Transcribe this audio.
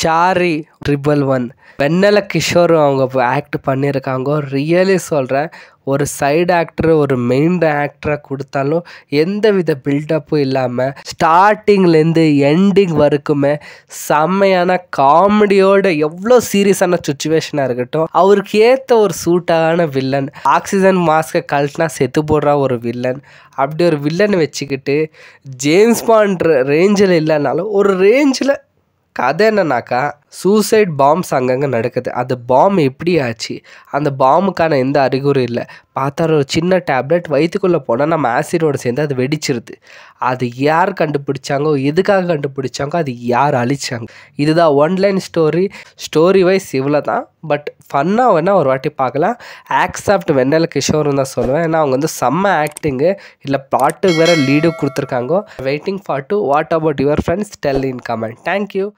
sorry triple one Vennela Kishore அவங்க act பண்ணியிருக்காங்க really சொல்கிறேன் ஒரு சைடு ஆக்டர் ஒரு மெயின் ஆக்டரை கொடுத்தாலும் எந்த வித பில்டப்பும் இல்லாமல் ஸ்டார்டிங்லேருந்து எண்டிங் வரைக்குமே செம்மையான காமெடியோட எவ்வளோ சீரியஸான சுச்சுவேஷனாக இருக்கட்டும் அவருக்கு ஏற்ற ஒரு சூட்டான வில்லன் ஆக்சிஜன் மாஸ்க்கை கழட்டினா செத்து போடுற ஒரு வில்லன் அப்படி ஒரு வில்லன் வச்சுக்கிட்டு ஜேம்ஸ் பாண்ட்ற ரேஞ்சில் இல்லைனாலும் ஒரு ரேஞ்சில் கதை என்னன்னாக்கா சூசைட் பாம்ஸ் அங்கங்கே நடக்குது அந்த பாம் எப்படி ஆச்சு அந்த பாமுக்கான எந்த அறிகுறி இல்லை பார்த்தா ஒரு சின்ன டேப்லெட் வயிற்றுக்குள்ளே போனால் நம்ம ஆசிடோட சேர்ந்து அது வெடிச்சிருது அது யார் கண்டுபிடிச்சாங்கோ எதுக்காக கண்டுபிடிச்சாங்கோ அது யார் அழிச்சாங்க இதுதான் ஒன்லைன் ஸ்டோரி ஸ்டோரி வைஸ் இவ்வளோ தான் பட் ஃபன்னாக வேணால் ஒரு வாட்டி பார்க்கலாம் ஆக்சாப்ட் வெண்ணெல கிஷோர்னு தான் சொல்லுவேன் ஏன்னா அவங்க வந்து செம்ம ஆக்டிங்கு இல்லை பாட்டுக்கு வேறு லீடு கொடுத்துருக்காங்கோ waiting for to what about your friends tell in comment thank you